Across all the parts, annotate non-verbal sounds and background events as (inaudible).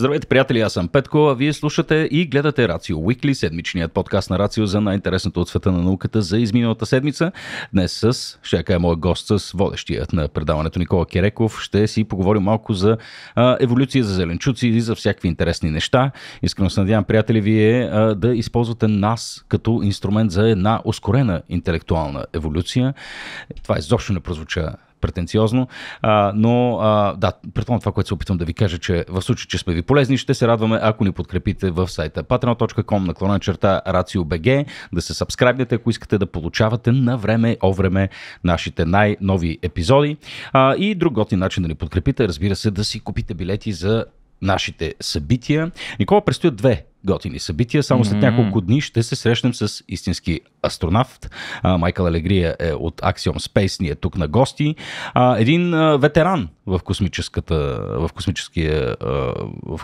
Здравейте, приятели, аз съм Петко, а вие слушате и гледате Рацио Уикли, седмичният подкаст на Рацио за най-интересното от света на науката за изминалата седмица. Днес с, ще е моя гост, с водещият на предаването Никола Кереков. ще си поговорим малко за а, еволюция за зеленчуци и за всякакви интересни неща. Искрено се надявам, приятели, вие а, да използвате нас като инструмент за една ускорена интелектуална еволюция. Това изобщо не прозвуча претенциозно, а, но а, да, предполагам това, което се опитвам да ви кажа, че в случай, че сме ви полезни, ще се радваме, ако ни подкрепите в сайта patreon.com клона черта RACIO.BG, да се абонирате, ако искате да получавате на време, о време нашите най-нови епизоди. А, и друг готин начин да ни подкрепите, разбира се, да си купите билети за нашите събития. Никола, предстоят две готини събития. Само след няколко дни ще се срещнем с истински астронавт. А, Майкъл Алегрия е от Axiom Space, ние е тук на гости. А, един а, ветеран в космическата, в космическия, а, в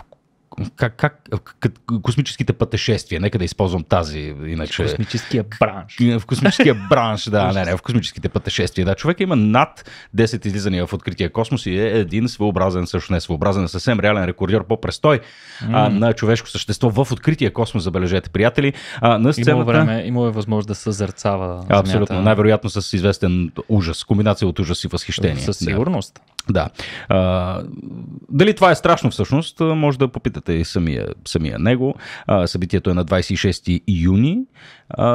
как, как, как космическите пътешествия, нека да използвам тази, иначе... В космическия бранш. В космическия (laughs) бранш, да, не, не, в космическите пътешествия. Да, човек има над 10 излизания в открития космос и е един своеобразен, също не своеобразен, съвсем реален рекордьор по престой mm. а, на човешко същество в открития космос, забележете, приятели. А, на сцената... Имало време, имало е възможност да съзърцава Абсолютно, земята. най-вероятно с известен ужас, комбинация от ужас и възхищение. Със сигурност. Да. Да. А, дали това е страшно всъщност, може да попитате и самия, самия него. А, събитието е на 26 юни а,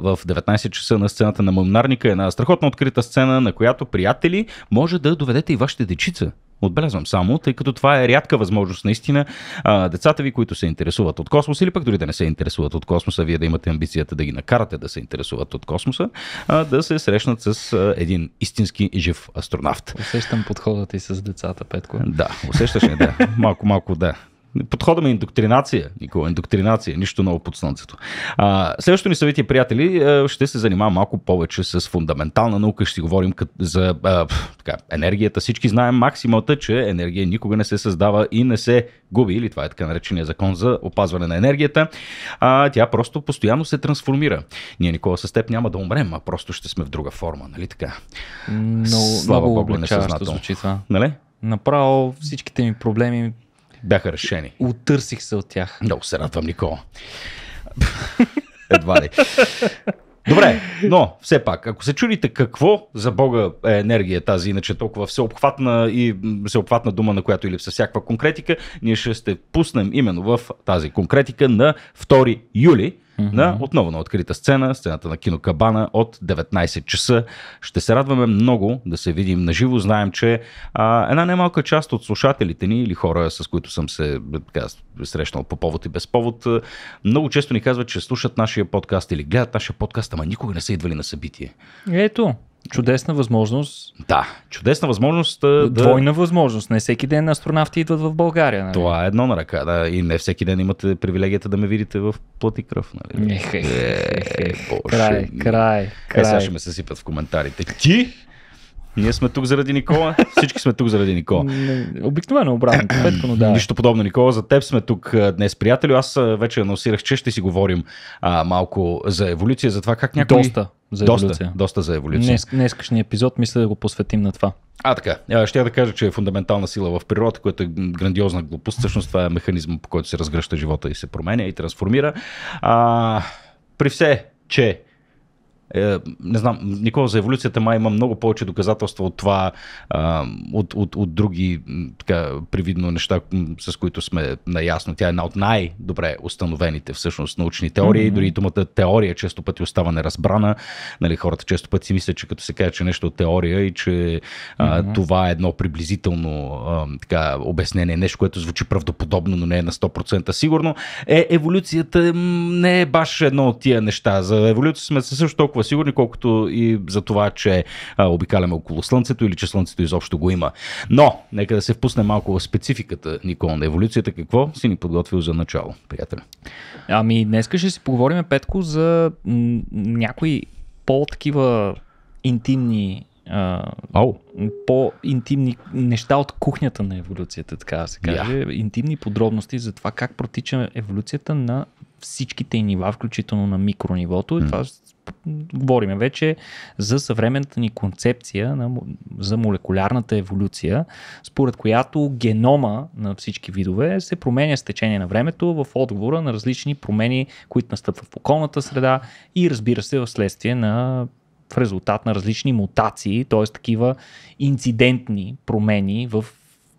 в 19 часа на сцената на Мъмнарника. Една страхотно открита сцена, на която, приятели, може да доведете и вашите дечица Отбелязвам само, тъй като това е рядка възможност наистина а, децата ви, които се интересуват от космоса или пък дори да не се интересуват от космоса, вие да имате амбицията да ги накарате да се интересуват от космоса, а, да се срещнат с а, един истински жив астронавт. Усещам подходът и с децата, Петко. Да, усещаш ли, да. Малко, малко, да. Подхода ми е индоктринация, Никола. Индоктринация. Нищо ново под слънцето. А, следващото ни съвети, приятели, е, ще се занимавам малко повече с фундаментална наука. Ще си говорим за а, така, енергията. Всички знаем максималта, че енергия никога не се създава и не се губи. Или това е така наречения закон за опазване на енергията. А, тя просто постоянно се трансформира. Ние, Никола, с теб няма да умрем, а просто ще сме в друга форма. Нали така? Но, Слава много Богу, е несъзнателно. Звучи Нали? Направо всичките ми проблеми бяха решени. Отърсих се от тях. Много се радвам, Никола. Едва ли. Добре, но все пак, ако се чудите какво за Бога е енергия тази, иначе е толкова всеобхватна и всеобхватна дума, на която или всякаква конкретика, ние ще сте пуснем именно в тази конкретика на 2 юли mm-hmm. на, отново на открита сцена, сцената на Кино Кабана от 19 часа. Ще се радваме много да се видим наживо. Знаем, че а, една немалка част от слушателите ни или хора, с които съм се така, срещнал по повод и без повод, много често ни казват, че слушат нашия подкаст или гледат нашия подкаст, ама никога не са идвали на събитие. Ето. Чудесна възможност. Да, чудесна възможност. Да... Двойна възможност. Не всеки ден астронавти идват в България. Нали? Това е едно на ръка. Да. И не всеки ден имате привилегията да ме видите в плът и кръв. Нали? Ех, ех, ех, ех. ех, край, е, край, край. Е, сега ще ме съсипят в коментарите. Ти ние сме тук заради Никола. Всички сме тук заради Никола. Обикновено обратно. Петко, но да. Нищо подобно, Никола. За теб сме тук днес, приятели. Аз вече анонсирах, че ще си говорим а, малко за еволюция, за това как някой... Доста за еволюция. доста, Доста за еволюция. Днес, днескашния епизод мисля да го посветим на това. А, така. Ще я да кажа, че е фундаментална сила в природа, което е грандиозна глупост. Всъщност това е механизъм, по който се разгръща живота и се променя и трансформира. А, при все, че е, не знам, Никола, за еволюцията май има много повече доказателства от това, е, от, от, от други така, привидно неща, с които сме наясно. Тя е една от най-добре установените всъщност научни теории. Mm-hmm. Дори думата теория често пъти остава неразбрана. Нали, хората често пъти си мислят, че като се каже, че нещо е теория и че mm-hmm. това е едно приблизително е, така, обяснение, нещо, което звучи правдоподобно, но не е на 100% сигурно. Е, еволюцията не е баш едно от тия неща. За еволюцията сме също толкова толкова сигурни, колкото и за това, че а, обикаляме около Слънцето или че Слънцето изобщо го има. Но, нека да се впусне малко в спецификата, Никол, на еволюцията. Какво си ни подготвил за начало, приятел? Ами, днес ще си поговорим, Петко, за някои по-такива интимни а, oh. по-интимни неща от кухнята на еволюцията, така да се каже. Yeah. Интимни подробности за това как протича еволюцията на всичките нива, включително на микронивото. Mm. Това говорим вече за съвременната ни концепция на, за молекулярната еволюция, според която генома на всички видове се променя с течение на времето в отговора на различни промени, които настъпват в околната среда и разбира се в следствие на в резултат на различни мутации, т.е. такива инцидентни промени в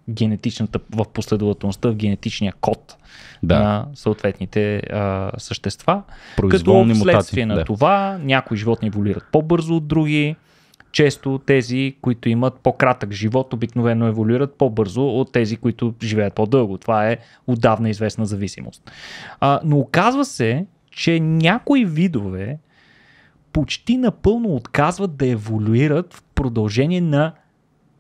генетичната, в последователността, в генетичния код да. на съответните а, същества. Като вследствие мутации, на да. това някои животни еволюират по-бързо от други. Често тези, които имат по-кратък живот, обикновено еволюират по-бързо от тези, които живеят по-дълго. Това е отдавна известна зависимост. А, но оказва се, че някои видове почти напълно отказват да еволюират в продължение на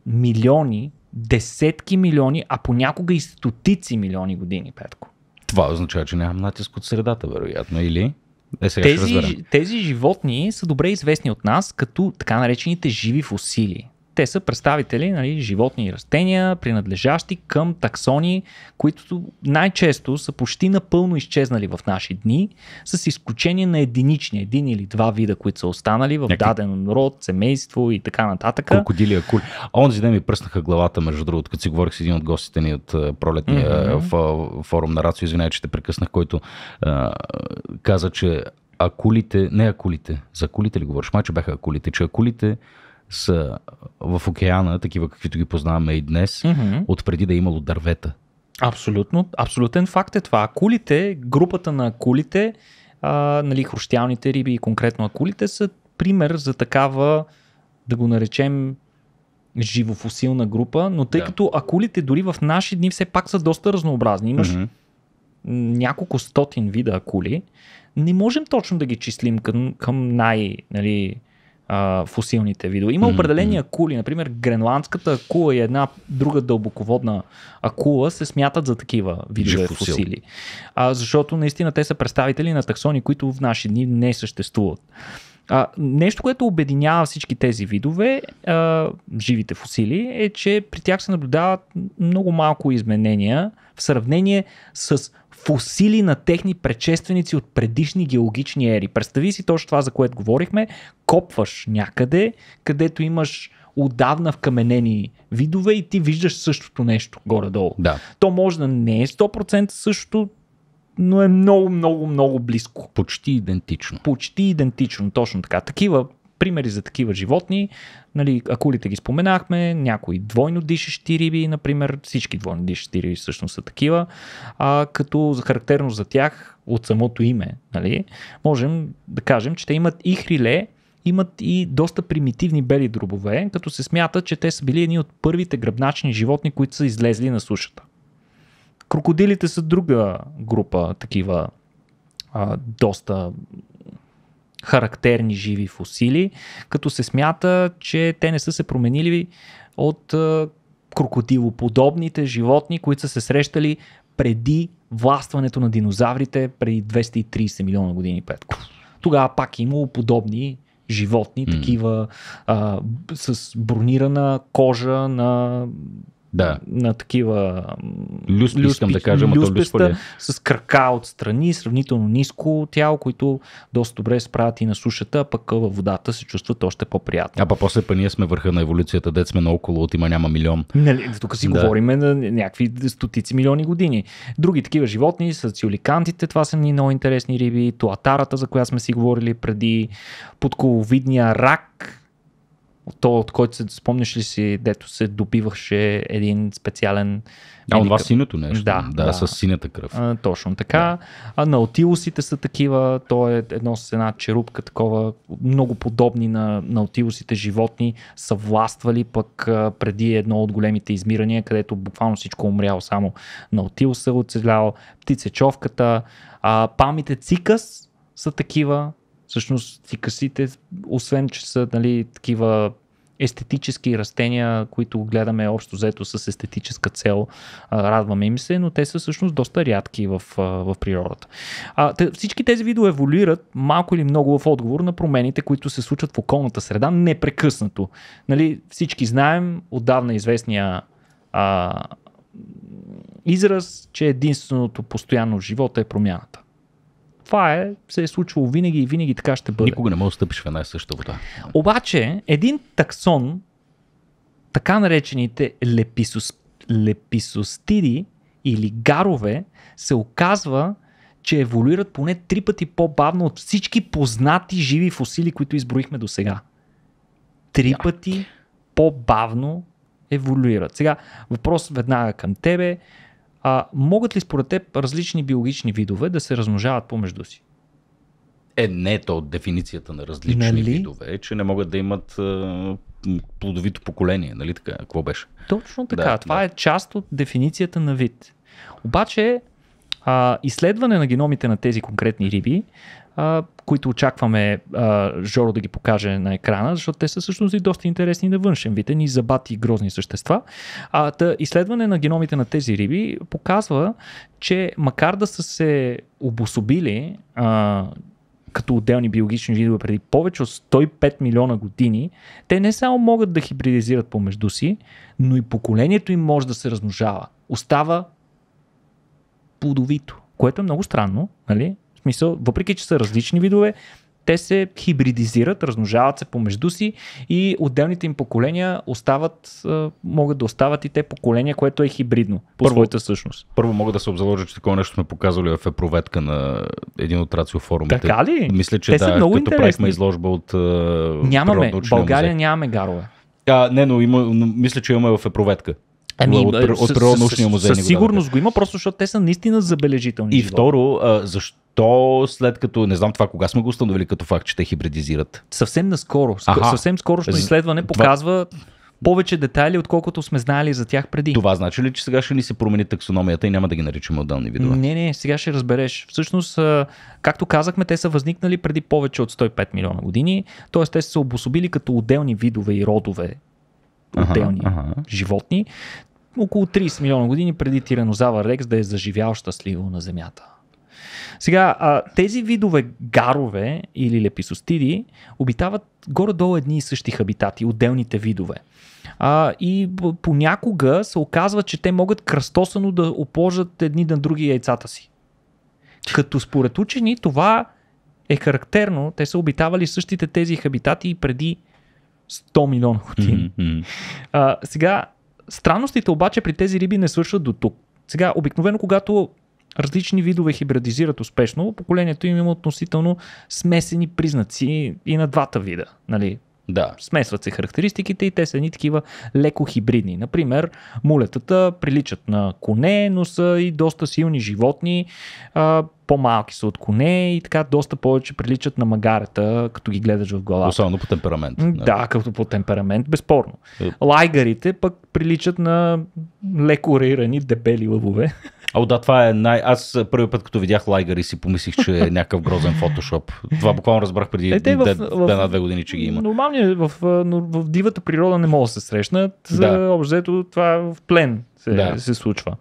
милиони десетки милиони, а понякога и стотици милиони години, Петко. Това означава, че нямам натиск от средата, вероятно, или? Е, сега тези, ще тези животни са добре известни от нас като така наречените живи фусили. Те са представители, нали, животни и растения, принадлежащи към таксони, които най-често са почти напълно изчезнали в наши дни, с изключение на единични, един или два вида, които са останали в Някъв... даден род, семейство и така нататък. Крокодилия кур. А онзи ден ми пръснаха главата, между другото, като си говорих с един от гостите ни от пролетния mm-hmm. форум на Рацио, извинявай, че те прекъснах, който а, каза, че акулите, не акулите, за акулите ли говориш? Май, бяха акулите, че акулите са в океана, такива каквито ги познаваме и днес, mm-hmm. от преди да е имало дървета. Абсолютно. Абсолютен факт е това. Акулите, групата на акулите, а, нали, хрущялните риби и конкретно акулите са пример за такава, да го наречем, живофосилна група, но тъй да. като акулите дори в наши дни все пак са доста разнообразни. Имаш mm-hmm. няколко стотин вида акули. Не можем точно да ги числим към, към най- нали, а, фусилните видове. Има определени акули, например гренландската акула и една друга дълбоководна акула се смятат за такива видове фусил. фусили. А, защото наистина те са представители на таксони, които в наши дни не съществуват. А, нещо, което обединява всички тези видове, а, живите фусили, е, че при тях се наблюдават много малко изменения в сравнение с фосили на техни предшественици от предишни геологични ери. Представи си точно това, за което говорихме. Копваш някъде, където имаш отдавна вкаменени видове и ти виждаш същото нещо горе-долу. Да. То може да не е 100% същото, но е много, много, много близко. Почти идентично. Почти идентично, точно така. Такива примери за такива животни, нали, акулите ги споменахме, някои двойно дишещи риби, например, всички двойно дишещи риби всъщност са такива, а, като характерно за тях от самото име, нали, можем да кажем, че те имат и хриле, имат и доста примитивни бели дробове, като се смята, че те са били едни от първите гръбначни животни, които са излезли на сушата. Крокодилите са друга група такива а, доста характерни живи фусили, като се смята, че те не са се променили от крокодилоподобните животни, които са се срещали преди властването на динозаврите преди 230 милиона години, Петко. Тогава пак е имало подобни животни, mm. такива а, с бронирана кожа на да. на такива люспи, люспи искам да кажа, люсписта, люспеста, с крака отстрани, сравнително ниско тяло, които доста добре справят и на сушата, а пък във водата се чувстват още по-приятно. А па после па ние сме върха на еволюцията, дет сме наоколо, от има няма милион. Нали, тук си да. говорим на някакви стотици милиони години. Други такива животни са циоликантите, това са ни много интересни риби, туатарата, за която сме си говорили преди, подколовидния рак, от то, от който се спомняш ли си, дето се добиваше един специален. А, от вас синето нещо. Да, да, да, с синята кръв. А, точно така. Да. А наутилусите са такива. То е едно с една черупка такова, много подобни на наутилусите животни, са властвали пък а, преди едно от големите измирания, където буквално всичко е умряло, само наутилус е оцелял, птицечовката, а, памите цикъс са такива, Всъщност фикасите, освен че са нали, такива естетически растения, които гледаме общо взето с естетическа цел, радваме им се, но те са всъщност доста рядки в, в природата. А, те, всички тези видове еволюират малко или много в отговор на промените, които се случват в околната среда непрекъснато. Нали, всички знаем отдавна известния а, израз, че единственото постоянно в живота е промяната това е, се е случвало винаги и винаги така ще бъде. Никога не мога да стъпиш в една и съща вода. Обаче, един таксон, така наречените леписос, леписостиди или гарове, се оказва, че еволюират поне три пъти по-бавно от всички познати живи фосили, които изброихме до сега. Три да. пъти по-бавно еволюират. Сега въпрос веднага към тебе. А, могат ли според теб различни биологични видове да се размножават помежду си? Е, не, то от дефиницията на различни нали? видове е, че не могат да имат а, плодовито поколение, нали така? Какво беше? Точно така. Да, Това да. е част от дефиницията на вид. Обаче, а, изследване на геномите на тези конкретни риби а, които очакваме а, Жоро да ги покаже на екрана, защото те са всъщност и доста интересни на външен вид, ни забати и грозни същества. А, та, изследване на геномите на тези риби показва, че макар да са се обособили а, като отделни биологични видове преди повече от 105 милиона години, те не само могат да хибридизират помежду си, но и поколението им може да се размножава. Остава плодовито, което е много странно, нали? смисъл, въпреки че са различни видове, те се хибридизират, размножават се помежду си и отделните им поколения остават, могат да остават и те поколения, което е хибридно по първо, своята същност. Първо мога да се обзаложа, че такова нещо сме показали в епроветка на един от рациофорумите. Така ли? Мисля, че те да, много като интересни. правихме изложба от Нямаме, България музей. нямаме гарове. А, не, но има, мисля, че имаме в епроветка. Ами, от, от природно-научния музей. Със, сигурност го има, просто защото те са наистина забележителни. И живота. второ, а, защо след като, не знам това кога сме го установили като факт, че те хибридизират? Съвсем наскоро. Аха. Съвсем скорошно е, изследване това... показва повече детайли, отколкото сме знали за тях преди. Това значи ли, че сега ще ни се промени таксономията и няма да ги наричаме отделни видове? Не, не, сега ще разбереш. Всъщност, както казахме, те са възникнали преди повече от 105 милиона години, т.е. те са се обособили като отделни видове и родове отделни ага, ага. животни, около 30 милиона години преди Тиранозавър Рекс да е заживял щастливо на Земята. Сега, а, тези видове гарове или леписостиди обитават горе-долу едни и същи хабитати, отделните видове. А, и понякога се оказва, че те могат кръстосано да опложат едни на други яйцата си. Като според учени това е характерно, те са обитавали същите тези хабитати и преди 100 милиона години. Mm-hmm. А, сега, странностите обаче при тези риби не свършват до тук. Сега, обикновено, когато различни видове хибридизират успешно, поколението им има относително смесени признаци и на двата вида. Нали? Да. Смесват се характеристиките и те са ни такива леко хибридни. Например, мулетата приличат на коне, но са и доста силни животни, а, по-малки са от коне и така доста повече приличат на магарата, като ги гледаш в главата. Особено по темперамент. Нали? Да, като по темперамент, безспорно. Е. Лайгарите пък приличат на леко рейрани дебели лъвове. (laughs) А да, това е най... Аз първи път, като видях Лайгър и си помислих, че е (laughs) някакъв грозен фотошоп. Това буквално разбрах преди е, в, една-две години, че ги има. Нормално, е, в, в дивата природа не могат да се срещнат. Да. Общо това в плен се, да. се случва.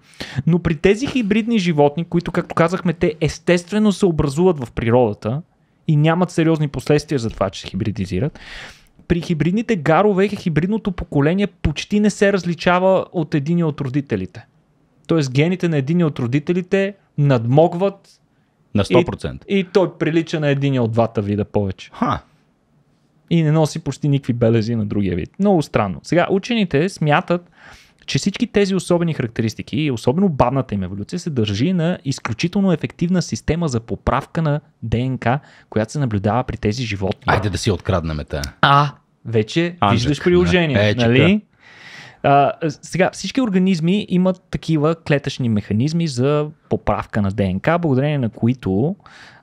Но при тези хибридни животни, които, както казахме, те естествено се образуват в природата и нямат сериозни последствия за това, че се хибридизират, при хибридните гарове хибридното поколение почти не се различава от един от родителите. Тоест гените на един от родителите надмогват на 100%. И, и той прилича на един от двата вида повече. Ха. И не носи почти никакви белези на другия вид. Много странно. Сега учените смятат, че всички тези особени характеристики и особено бавната им еволюция се държи на изключително ефективна система за поправка на ДНК, която се наблюдава при тези животни. Айде да си откраднем тая. А, вече Анжек, виждаш приложение, да. е, нали? А, сега, всички организми имат такива клетъчни механизми за поправка на ДНК, благодарение на които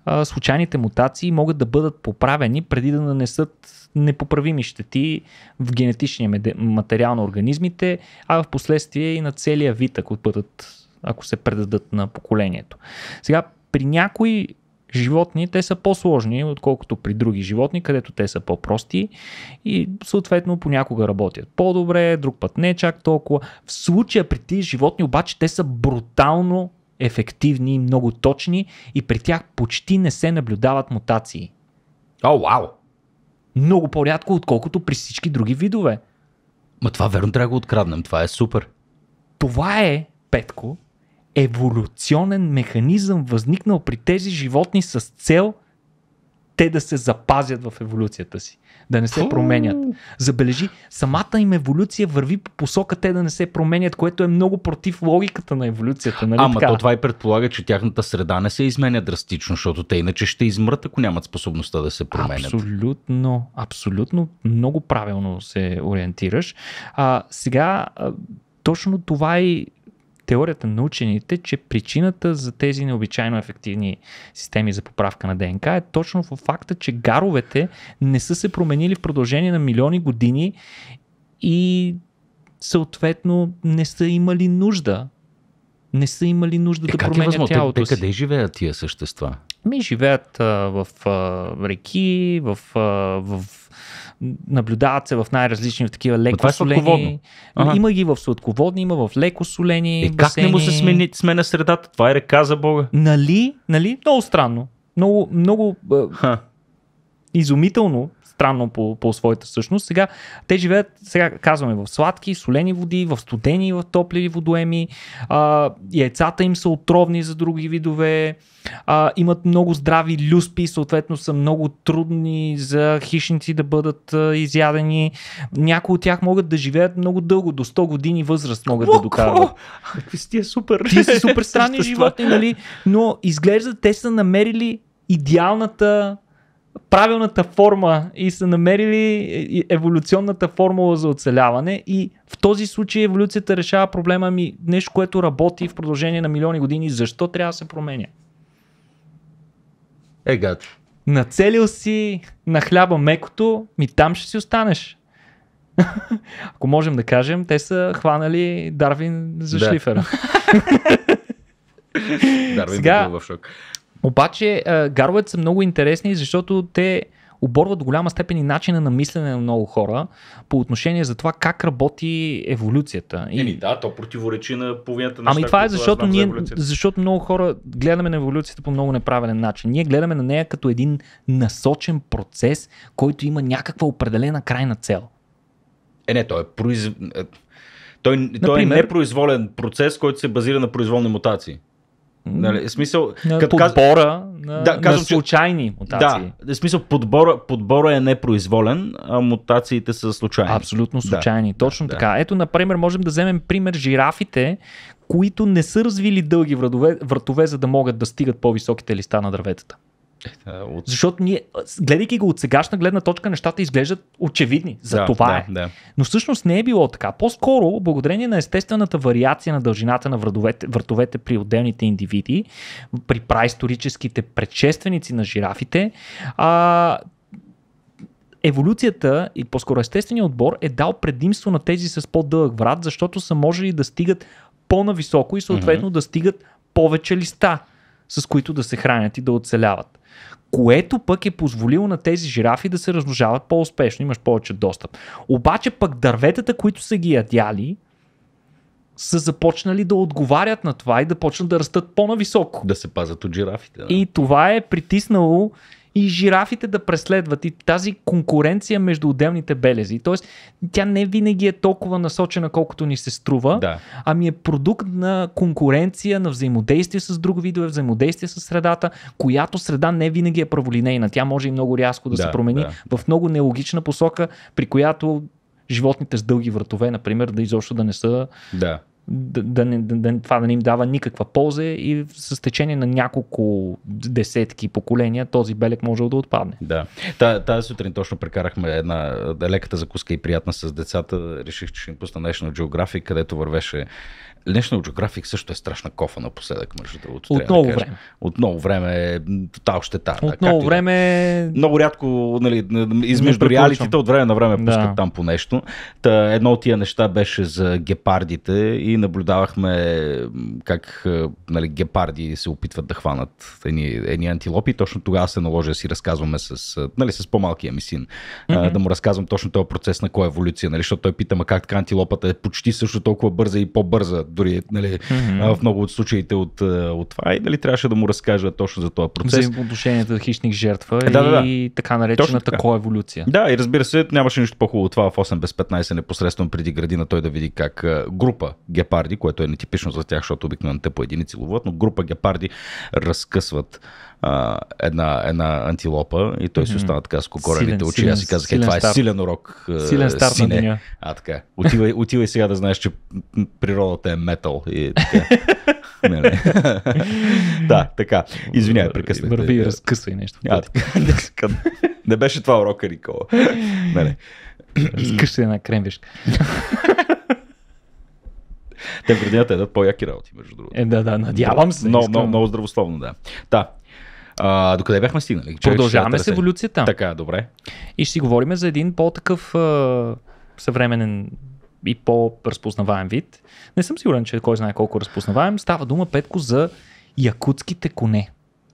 а, случайните мутации могат да бъдат поправени преди да нанесат непоправими щети в генетичния материал на организмите, а в последствие и на целия вид, ако бъдат ако се предадат на поколението. Сега, при някои животни, те са по-сложни, отколкото при други животни, където те са по-прости и съответно понякога работят по-добре, друг път не чак толкова. В случая при тези животни обаче те са брутално ефективни и много точни и при тях почти не се наблюдават мутации. О, oh, вау! Wow. Много по-рядко, отколкото при всички други видове. Ма това верно трябва да го откраднем, това е супер. Това е, Петко, еволюционен механизъм, възникнал при тези животни с цел те да се запазят в еволюцията си, да не се променят. Забележи, самата им еволюция върви по посока те да не се променят, което е много против логиката на еволюцията. Нали Ама така? то това и предполага, че тяхната среда не се изменя драстично, защото те иначе ще измрат, ако нямат способността да се променят. Абсолютно, абсолютно много правилно се ориентираш. А, сега, точно това и теорията на учените, че причината за тези необичайно ефективни системи за поправка на ДНК е точно в факта, че гаровете не са се променили в продължение на милиони години и съответно не са имали нужда не са имали нужда е, да е променят е тялото те, си. къде живеят тия същества? Ми живеят а, в а, реки, в, а, в наблюдават се в най-различни в такива леко е солени. Ага. Ами, има ги в сладководни, има в леко солени. Е, басени. как не му се смени, смена средата? Това е река за Бога. Нали? Нали? Много странно. Много, много Ха. изумително странно по, по своята същност. Сега те живеят, сега казваме, в сладки, солени води, в студени, в топли водоеми, а, яйцата им са отровни за други видове, а, имат много здрави люспи, съответно са много трудни за хищници да бъдат а, изядени. Някои от тях могат да живеят много дълго, до 100 години възраст могат Локо! да докарат. Какви си е супер? Ти са супер (laughs) странни животни, нали? Но изглежда те са намерили идеалната правилната форма и са намерили еволюционната формула за оцеляване и в този случай еволюцията решава проблема ми нещо, което работи в продължение на милиони години. Защо трябва да се променя? Е, гад. Нацелил си на хляба мекото, ми там ще си останеш. (laughs) Ако можем да кажем, те са хванали Дарвин за да. шлифера. (laughs) Дарвин Сега, бил в шок. Обаче е, гаровете са много интересни, защото те оборват до голяма степен и начина на мислене на много хора по отношение за това как работи еволюцията. И... Еми да, то противоречи на половината неща. Ами това е защото, ние, за защото много хора гледаме на еволюцията по много неправилен начин. Ние гледаме на нея като един насочен процес, който има някаква определена крайна цел. Е, не, той е произ... Е, той, Например... той е непроизволен процес, който се базира на произволни мутации. Нали, смисъл, на като подбора каз... на, да, казвам, на случайни мутации. Да, в смисъл подбора, подбора е непроизволен, а мутациите са случайни. Абсолютно случайни, да, точно да, така. Да. Ето, например, можем да вземем пример жирафите, които не са развили дълги вратове, вратове, за да могат да стигат по-високите листа на дърветата. Е, от... Защото ние, гледайки го от сегашна гледна точка, нещата изглеждат очевидни. За да, това да, е. Да. Но всъщност не е било така. По-скоро, благодарение на естествената вариация на дължината на вратовете, вратовете при отделните индивиди, при праисторическите предшественици на жирафите, а, еволюцията и по-скоро естествения отбор е дал предимство на тези с по-дълъг врат, защото са можели да стигат по-нависоко и съответно mm-hmm. да стигат повече листа, с които да се хранят и да оцеляват което пък е позволило на тези жирафи да се размножават по-успешно, имаш повече достъп. Обаче пък дърветата, които са ги ядяли, са започнали да отговарят на това и да почнат да растат по-нависоко. Да се пазят от жирафите. Да. И това е притиснало и жирафите да преследват и тази конкуренция между отделните белези. Тоест, тя не винаги е толкова насочена, колкото ни се струва, да. ами е продукт на конкуренция, на взаимодействие с друго видове, взаимодействие с средата, която среда не винаги е праволинейна. Тя може и много рязко да, да се промени да. в много нелогична посока, при която животните с дълги вратове, например, да изобщо да не са да да, да, да, да, това да не им дава никаква полза и с течение на няколко десетки поколения този белек може да отпадне. Да. Та, тази сутрин точно прекарахме една леката закуска и приятна с децата. Реших, че ще им пусна National Geographic, където вървеше National Geographic също е страшна кофа напоследък, между другото. Отново да време. Отново време, тотал е, щета. Отново да, време. Да. Е- Много рядко, нали, измежду реалитите от време на време да. пускат там по нещо. Та, едно от тия неща беше за гепардите и наблюдавахме как е, нали, гепарди се опитват да хванат едни, едни антилопи. Точно тогава се наложи да си разказваме с, нали, с по-малкия ми син. Mm-hmm. Да му разказвам точно този процес на коеволюция, нали, защото той пита, ма как така антилопата е почти също толкова бърза и по-бърза дори нали, mm-hmm. в много от случаите от, от това и нали, трябваше да му разкажа точно за този процес. Взаимоотношенията хищник-жертва е, да, и да, да. така наречената коеволюция. Да, и разбира се, нямаше нищо по-хубаво това в 8 без 15 непосредствено преди градина той да види как група гепарди, което е нетипично за тях, защото обикновено те по единици ловуват, но група гепарди разкъсват а, една, една антилопа и той си остана така с кокорените очи. Аз си казах, е, това е силен урок. Силен старт сине. на деня. А, така. Отивай, отивай сега да знаеш, че природата е метал. И, така. Нали? (laughs) да, така. Извинявай, прекъсвай. Върви и разкъсвай нещо. А, не беше това урока, Никола. Нали. Разкъсвай една кремвишка. Те в градината едат по-яки работи, между другото. Е, да, да, надявам се. Много, много, много здравословно, да. Да. а, докъде бяхме стигнали? Човек Продължаваме с еволюцията. Така, добре. И ще си говорим за един по-такъв съвременен и по-разпознаваем вид. Не съм сигурен, че кой знае колко разпознаваем. Става дума, Петко, за якутските коне.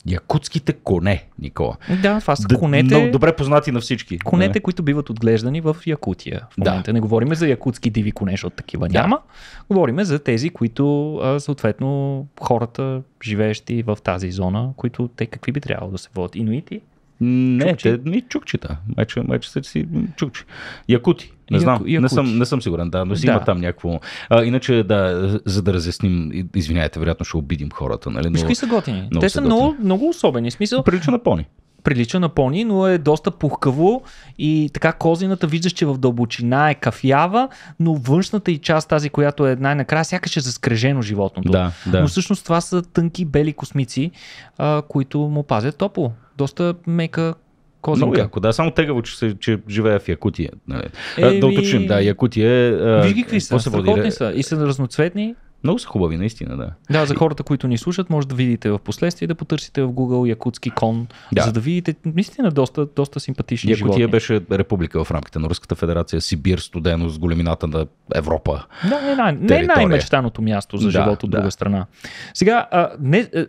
Якутските коне, Никола. Да, това са Д- конете. Много добре познати на всички. Конете, не. които биват отглеждани в Якутия. В момента да. не говорим за якутски диви коне, защото такива да. няма. Говориме за тези, които съответно хората, живеещи в тази зона, които те какви би трябвало да се водят. Инуити? Не, чукчи? те ни чукчета. Майче, майче са си чукчи. Якути. Не знам, Яку, не, съм, не съм сигурен, да, но си да. има там някакво. А, иначе, да, за да разясним, извиняйте, вероятно ще обидим хората, нали? Но, са готини. Те са, са много, много особени. Смисъл... Прилича на пони прилича на пони, но е доста пухкаво и така козината виждаш, че в дълбочина е кафява, но външната и част, тази, която е най-накрая, сякаш е заскрежено животното. Да, да. Но всъщност това са тънки бели космици, а, които му пазят топло доста мека козинка. Много яко, да. Само тегаво, че, че живея в Якутия. Нали. Е, а, да уточним, да, Якутия е... Виж ги какви са, страхотни са и са разноцветни. Много са хубави, наистина, да. Да, за хората, които ни слушат, може да видите в последствие, да потърсите в Google Якутски кон, да. за да видите наистина доста, доста симпатични Якутия животни. беше република в рамките на Руската федерация, Сибир студено с големината на Европа. Да, не, най- не най-мечтаното място за да, живот от да. друга страна. Сега, а, не, а,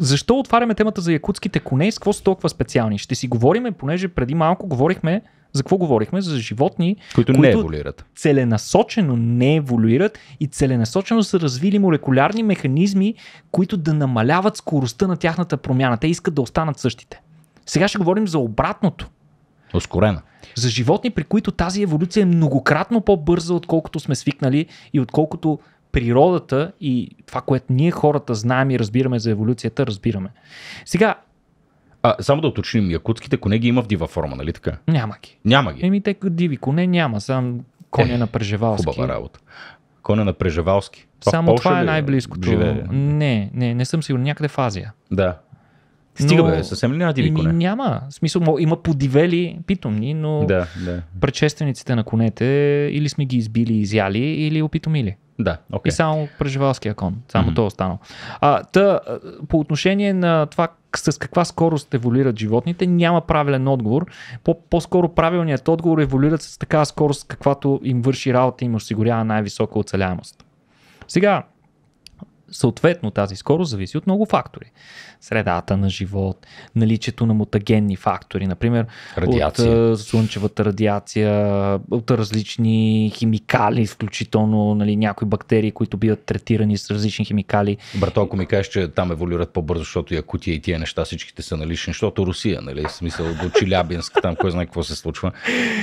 защо отваряме темата за якутските коне и с какво са толкова специални? Ще си говориме, понеже преди малко говорихме за какво говорихме? За животни, които, които не еволюират. Целенасочено не еволюират и целенасочено са развили молекулярни механизми, които да намаляват скоростта на тяхната промяна. Те искат да останат същите. Сега ще говорим за обратното. Ускорена. За животни, при които тази еволюция е многократно по-бърза, отколкото сме свикнали и отколкото природата и това, което ние хората знаем и разбираме за еволюцията, разбираме. Сега, а, само да уточним, якутските коне ги има в дива форма, нали така? Няма ги. Няма ги. Еми, те диви коне няма, сам коня е, на преживалски. Хубава работа. Коня на преживалски. Това само това е, е най-близкото. Живее? Не, не, не съм сигурен. Някъде в Азия. Да. Стига но... бе, съвсем ли няма диви ами, коне? Няма. В смисъл, има подивели питомни, но да, да. предшествениците на конете или сме ги избили, изяли или опитомили. Да. Okay. И само преживалския кон. Само mm-hmm. то е останало. А, та, по отношение на това с каква скорост еволюират животните, няма правилен отговор. По- по-скоро правилният отговор еволюират с такава скорост, каквато им върши работа и им осигурява най-висока оцеляемост. Сега, Съответно тази скорост зависи от много фактори. Средата на живот, наличието на мутагенни фактори, например радиация. от слънчевата радиация, от различни химикали, включително нали, някои бактерии, които биват третирани с различни химикали. Брато, ако ми кажеш, че там еволюират по-бързо, защото Якутия и тия неща всичките са налични, защото Русия, нали, в смисъл до Челябинск, там кой знае какво се случва,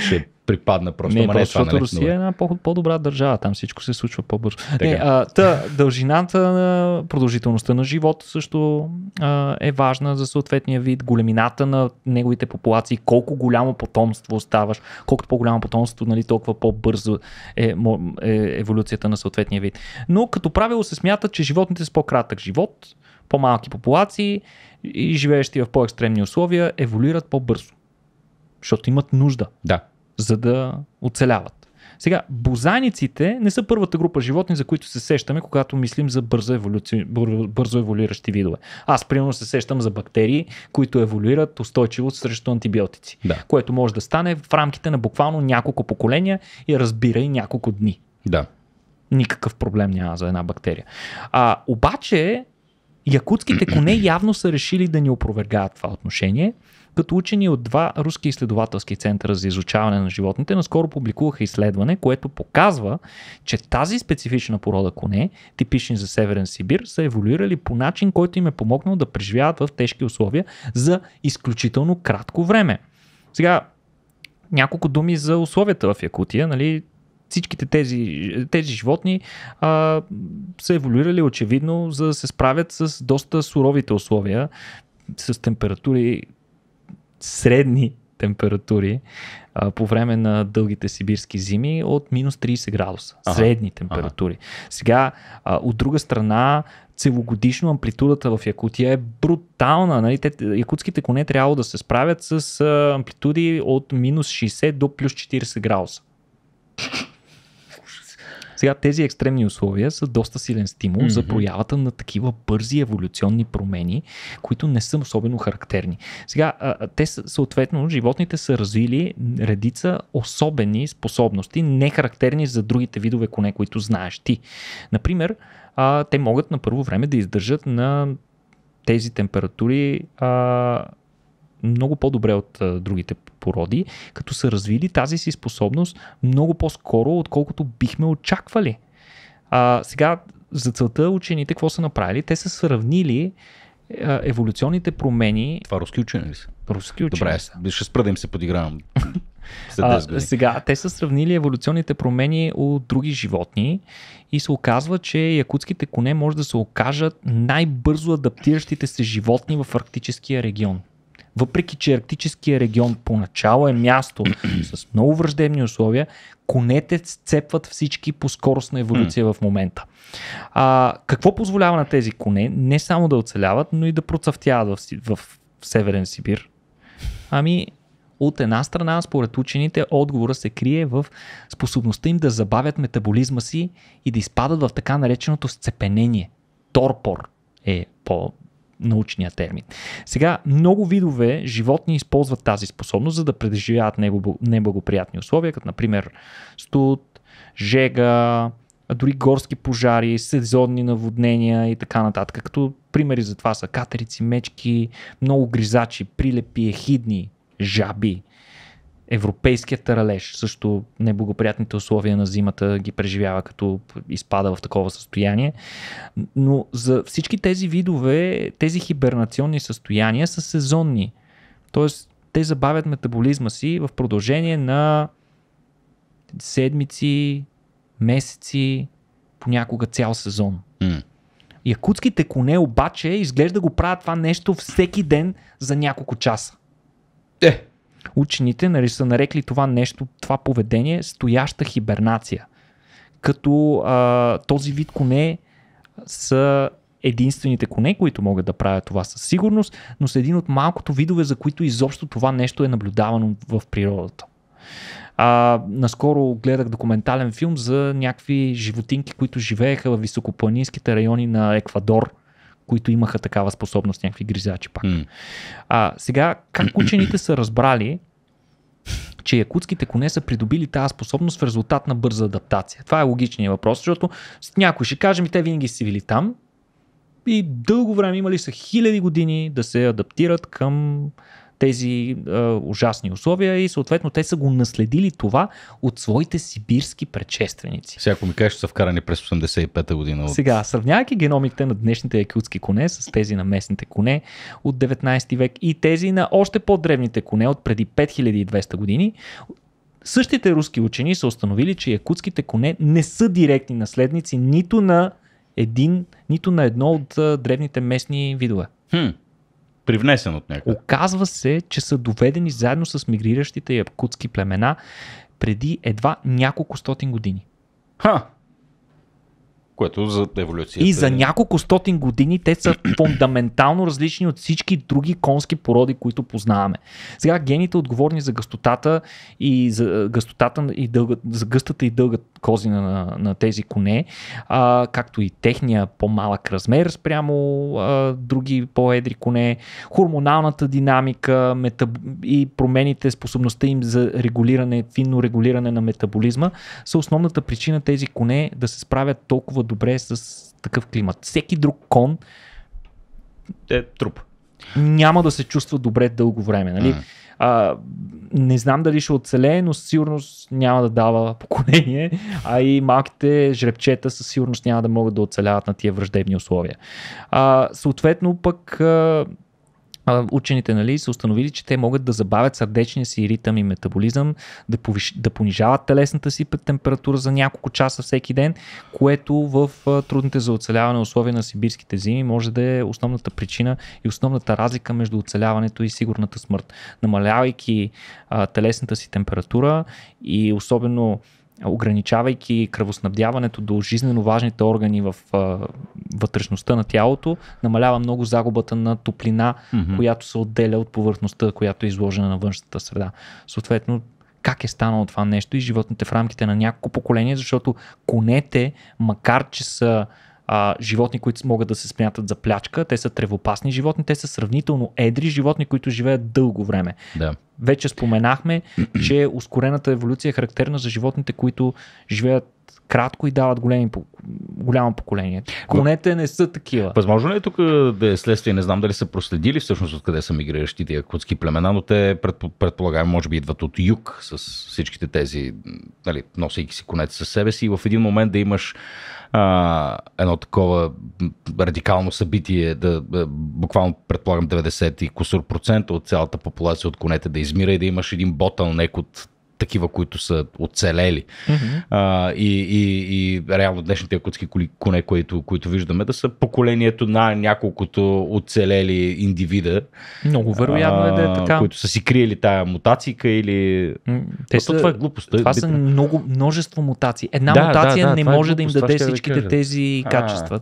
ще припадна просто. Ами, не, просто е защото не Русия е една по- по-добра държава, там всичко се случва по-бързо. Не, а, та, дължината на продължителността на живота също а, е важна за съответния вид, големината на неговите популации, колко голямо потомство оставаш, колкото по-голямо потомство, нали, толкова по-бързо е, е еволюцията на съответния вид. Но като правило се смята, че животните с по-кратък живот, по-малки популации и живеещи в по-екстремни условия еволюират по-бързо. Защото имат нужда. Да за да оцеляват. Сега, бозайниците не са първата група животни, за които се сещаме, когато мислим за бързо, еволюци... бързо еволюиращи видове. Аз, примерно, се сещам за бактерии, които еволюират устойчиво срещу антибиотици, да. което може да стане в рамките на буквално няколко поколения и разбирай няколко дни. Да. Никакъв проблем няма за една бактерия. А, обаче, якутските коне (clears throat) явно са решили да ни опровергаят това отношение като учени от два руски изследователски центъра за изучаване на животните наскоро публикуваха изследване, което показва, че тази специфична порода коне, типични за Северен Сибир, са еволюирали по начин, който им е помогнал да преживяват в тежки условия за изключително кратко време. Сега, няколко думи за условията в Якутия. Нали? Всичките тези, тези животни а, са еволюирали очевидно за да се справят с доста суровите условия, с температури, средни температури а, по време на дългите сибирски зими от минус 30 градуса. Ага. Средни температури. Ага. Сега, а, от друга страна, целогодишно амплитудата в Якутия е брутална. Нали? Те, якутските коне трябва да се справят с а, амплитуди от минус 60 до плюс 40 градуса. Сега тези екстремни условия са доста силен стимул mm-hmm. за проявата на такива бързи еволюционни промени, които не са особено характерни. Сега, те съответно, животните са развили редица особени способности, не характерни за другите видове коне, които знаеш ти. Например, те могат на първо време да издържат на тези температури много по-добре от а, другите породи, като са развили тази си способност много по-скоро, отколкото бихме очаквали. А, сега, за целта учените какво са направили? Те са сравнили а, еволюционните промени. Това руски учени ли са? Руски учени. Добре, са. ще спра да им се подигравам. (laughs) А, сега, те са сравнили еволюционните промени от други животни и се оказва, че якутските коне може да се окажат най-бързо адаптиращите се животни в арктическия регион. Въпреки, че арктическия регион поначало е място (clears throat) с много враждебни условия, конете цепват всички по скоростна еволюция mm. в момента. А, какво позволява на тези коне не само да оцеляват, но и да процъфтяват в, в Северен Сибир? Ами, от една страна, според учените, отговора се крие в способността им да забавят метаболизма си и да изпадат в така нареченото сцепенение. Торпор е по научния термин. Сега, много видове животни използват тази способност, за да преживяват неблагоприятни условия, като например студ, жега, дори горски пожари, сезонни наводнения и така нататък. Като примери за това са катерици, мечки, много гризачи, прилепи, ехидни, жаби, европейският таралеж, също неблагоприятните условия на зимата ги преживява като изпада в такова състояние. Но за всички тези видове, тези хибернационни състояния са сезонни. Тоест, те забавят метаболизма си в продължение на седмици, месеци, понякога цял сезон. Mm. Якутските коне обаче изглежда го правят това нещо всеки ден за няколко часа. Е, учените нали, са нарекли това нещо, това поведение стояща хибернация. Като а, този вид коне са единствените коне, които могат да правят това със сигурност, но са един от малкото видове, за които изобщо това нещо е наблюдавано в природата. А, наскоро гледах документален филм за някакви животинки, които живееха в високопланинските райони на Еквадор които имаха такава способност, някакви гризачи пак. Mm. А, сега, как (clears throat) учените са разбрали, че якутските коне са придобили тази способност в резултат на бърза адаптация? Това е логичният въпрос, защото някой ще каже, ми те винаги са били там и дълго време имали са хиляди години да се адаптират към тези а, ужасни условия и съответно те са го наследили това от своите сибирски предшественици. Сега, ако ми кажеш, са вкарани през 85-та година. От... Сега, сравнявайки геномиките на днешните якутски коне с тези на местните коне от 19 век и тези на още по-древните коне от преди 5200 години, Същите руски учени са установили, че якутските коне не са директни наследници нито на един, нито на едно от древните местни видове. Хм привнесен от някъде. Оказва се, че са доведени заедно с мигриращите якутски племена преди едва няколко стотин години. Ха! Което за еволюцията. И за е- няколко стотин години те са (clears throat) фундаментално различни от всички други конски породи, които познаваме. Сега гените отговорни за гъстотата и за, гъстотата и дълга, за гъстата и дълга козина на, на тези коне, а, както и техния по-малък размер спрямо а, други по-едри коне, хормоналната динамика метаб... и промените, способността им за регулиране, финно регулиране на метаболизма са основната причина тези коне да се справят толкова добре е с такъв климат. Всеки друг кон е труп. Няма да се чувства добре дълго време. Нали? Mm. А, не знам дали ще оцелее, но със сигурност няма да дава (laughs) поколение, а и малките жребчета със сигурност няма да могат да оцеляват на тия враждебни условия. А, съответно пък а, учените нали, са установили, че те могат да забавят сърдечния си ритъм и метаболизъм, да, повиш, да понижават телесната си температура за няколко часа всеки ден, което в трудните за оцеляване условия на сибирските зими може да е основната причина и основната разлика между оцеляването и сигурната смърт. Намалявайки а, телесната си температура и особено ограничавайки кръвоснабдяването до жизненно важните органи в а, вътрешността на тялото, намалява много загубата на топлина, mm-hmm. която се отделя от повърхността, която е изложена на външната среда. Съответно, как е станало това нещо и животните в рамките на няколко поколения, защото конете, макар че са а, животни, които могат да се смятат за плячка, те са тревопасни животни, те са сравнително едри животни, които живеят дълго време. Да вече споменахме, (clears throat) че ускорената еволюция е характерна за животните, които живеят кратко и дават големи, голямо поколение. Конете не са такива. Възможно ли е тук да е следствие, не знам дали са проследили всъщност откъде са тия кутски племена, но те предполагаем, може би идват от юг с всичките тези, нали, носейки си конете със себе си и в един момент да имаш а, едно такова радикално събитие, да, буквално предполагам 90 и кусор процента от цялата популация от конете да измира и да имаш един ботълнек от такива, които са оцелели. Mm-hmm. А, и, и, и реално днешните якутски коне, които, които виждаме, да са поколението на няколкото оцелели индивида. Много вероятно а, е да е така. Които са си криели тая мутацика или... Те са, това е глупост. Това е, са много, множество мутации. Една да, мутация да, да, не е може е глупост, да им даде всичките да тези а. качества.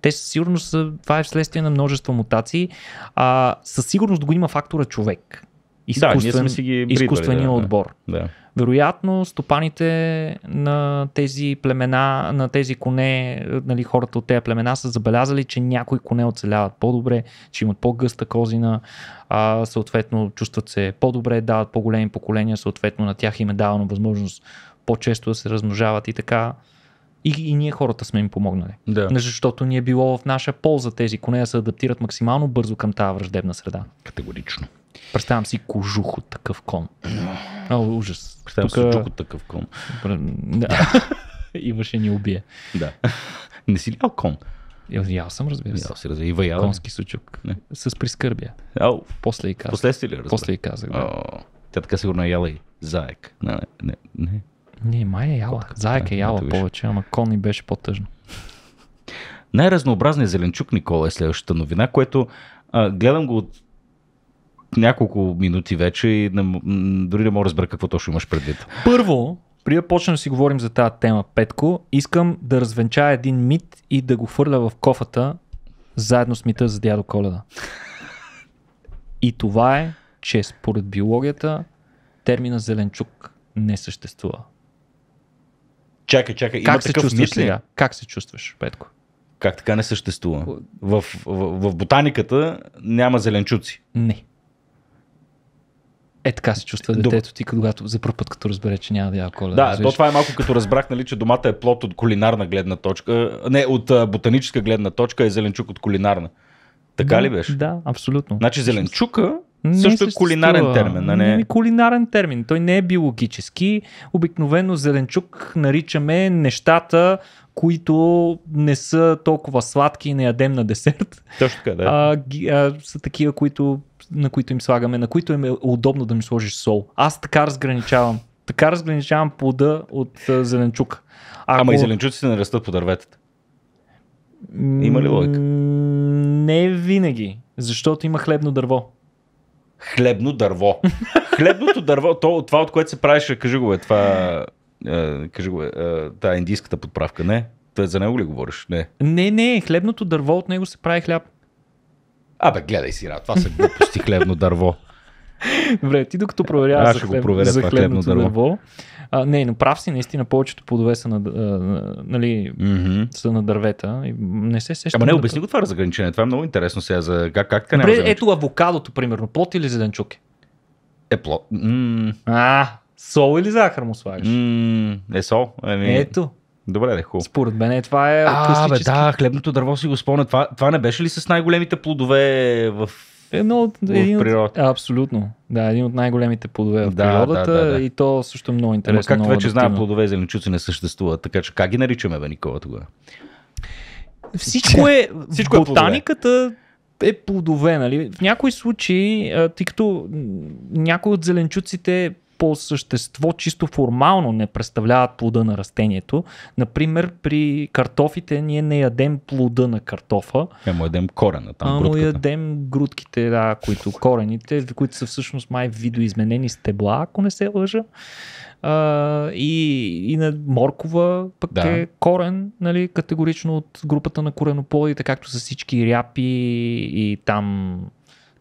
Те със сигурност, това е вследствие на множество мутации. А, със сигурност го има фактора човек изкуствен, да, сме си ги бридвали, изкуствения да, отбор. Да. Вероятно, стопаните на тези племена, на тези коне, нали, хората от тези племена са забелязали, че някои коне оцеляват по-добре, че имат по-гъста козина, а, съответно чувстват се по-добре, дават по-големи поколения, съответно на тях им е давано възможност по-често да се размножават и така. И, и ние хората сме им помогнали. Да. Нали, защото ни е било в наша полза тези коне да се адаптират максимално бързо към тази враждебна среда. Категорично. Представям си кожух от такъв кон. О, ужас. Представям Тука... си кожух от такъв кон. Да. (laughs) Имаше ни убие. Да. Не си ли ял кон? Ял съм, разбира се. Ял си, разбира се. И Конски сучук. Не. С прискърбия. Ау. После и казах. Последствие ли разбира? После и казах, да. О, тя така сигурно е яла и заек. Не, не, не. Не, май е яла. Котък, заек е, е яла повече, ама кон и беше по-тъжно. Най-разнообразният зеленчук, Никола, е следващата новина, което а, гледам го от няколко минути вече и не, дори не мога да разбера какво точно имаш предвид. Първо, при да почнем да си говорим за тази тема, Петко, искам да развенча един мит и да го хвърля в кофата заедно с мита за дядо Коледа. И това е, че според биологията термина зеленчук не съществува. Чакай, чакай. Има се чувстваш мисли? сега? Как се чувстваш, Петко? Как така не съществува? В, в, в ботаниката няма зеленчуци. Не. Е така се чувства детето ти, когато за първ път като разбере, че няма да я коледа. Да, то това е малко като разбрах, нали, че домата е плод от кулинарна гледна точка. Не, от ботаническа гледна точка е зеленчук от кулинарна. Така да, ли беше? Да, абсолютно. Значи зеленчука не също е кулинарен термин, а не... не е кулинарен термин. Той не е биологически. Обикновено зеленчук наричаме нещата, които не са толкова сладки и не ядем на десерт. Точно така, да. А, ги, а, са такива, които на които им слагаме, на които им е удобно да ми сложиш сол. Аз така разграничавам. Така разграничавам плода от зеленчук. Ако... Ама и зеленчуците не растат по дърветата. Има ли логика? Не винаги, защото има хлебно дърво. Хлебно дърво. Хлебното дърво, то, това от което се правиш, кажи го бе, това, е, кажи го бе, е, та индийската подправка, не? Та за него ли говориш? Не. Не, не, хлебното дърво от него се прави хляб. Абе, гледай си, това са глупости хлебно дърво. Добре, ти докато проверяваш за, хлеб, проверя за хлебно дърво. дърво а, не, но прав си, наистина повечето плодове са на, а, нали, mm-hmm. са на дървета. И не се сеща. Ама не, обясни го това разграничение. Това е много интересно сега. За... Как, как така Добре, ето авокадото, примерно. Плод или зеленчук? Е плод. Mm. А, сол или захар му слагаш? Mm, е сол. Ами... Ето. Добре, де хубаво. Според мен е, това е А, бе, да, хлебното дърво си го спомня. Това, това не беше ли с най-големите плодове в е, Едно от, един от, от, абсолютно. Да, един от най-големите плодове в да, природата да, да, да. и то също е много интересно. Както вече знае плодове зеленчуци не съществуват, така че как ги наричаме, бе, Никола, тогава? Всичко е, (laughs) Всичко е ботаниката е плодове, нали? В някои случаи, тъй като някои от зеленчуците по същество, чисто формално не представляват плода на растението. Например, при картофите ние не ядем плода на картофа. Не му ядем корена там, а, му ядем грудките, да, които корените, които са всъщност май видоизменени стебла, ако не се лъжа. А, и, и на моркова пък да. е корен, нали, категорично от групата на коренополите, както са всички ряпи и там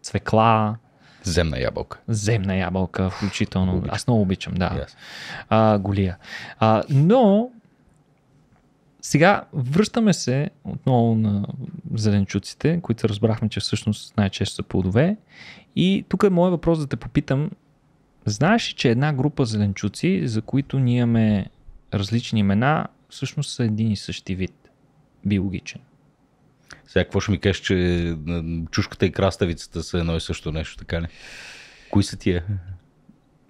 цвекла Земна ябълка. Земна ябълка, включително. Обичам. Аз много обичам, да. Yes. А, голия. А, но, сега връщаме се отново на зеленчуците, които разбрахме, че всъщност най-често са плодове. И тук е моят въпрос да те попитам. Знаеш ли, че една група зеленчуци, за които ние имаме различни имена, всъщност са един и същи вид биологичен? Сега какво ще ми кажеш, че чушката и краставицата са едно и също нещо, така ли? Кои са тия?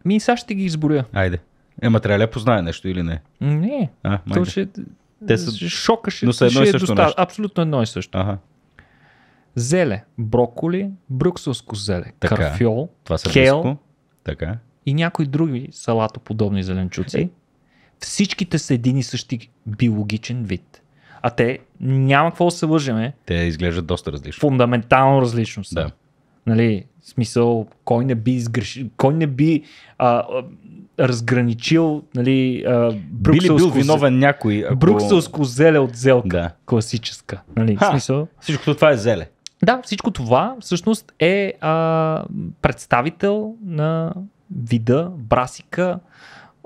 Ми сега ще ги изборя. Айде. Ема трябва ли да познае нещо или не? Не. А, То ще... Те са... Шока ще, Но са едно и е също доста... нещо. Абсолютно едно и също. Ага. Зеле, броколи, брюкселско зеле, така, карфьол, това са кел близко. така. и някои други салатоподобни зеленчуци. Е. Всичките са един и същи биологичен вид. А те няма какво да се лъжеме. Те изглеждат доста различно. Фундаментално различно са. Да. Нали, смисъл, кой не би, изгрешил, кой не би а, разграничил нали, а, Брюкселско... би бил виновен някой? Ако... Брюкселско зеле от зелка, да. класическа. Нали, Ха, смисъл... Всичко това е зеле. Да, всичко това всъщност е а, представител на вида брасика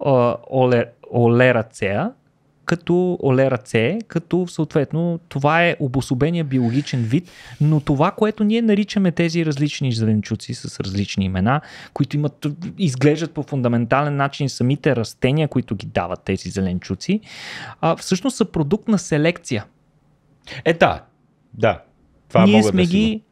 а, оле, олерацея, като оле ръце, като съответно това е обособения биологичен вид, но това, което ние наричаме тези различни зеленчуци с различни имена, които имат, изглеждат по фундаментален начин самите растения, които ги дават тези зеленчуци, а, всъщност са продукт на селекция. Е, да, да. Това ние сме да ги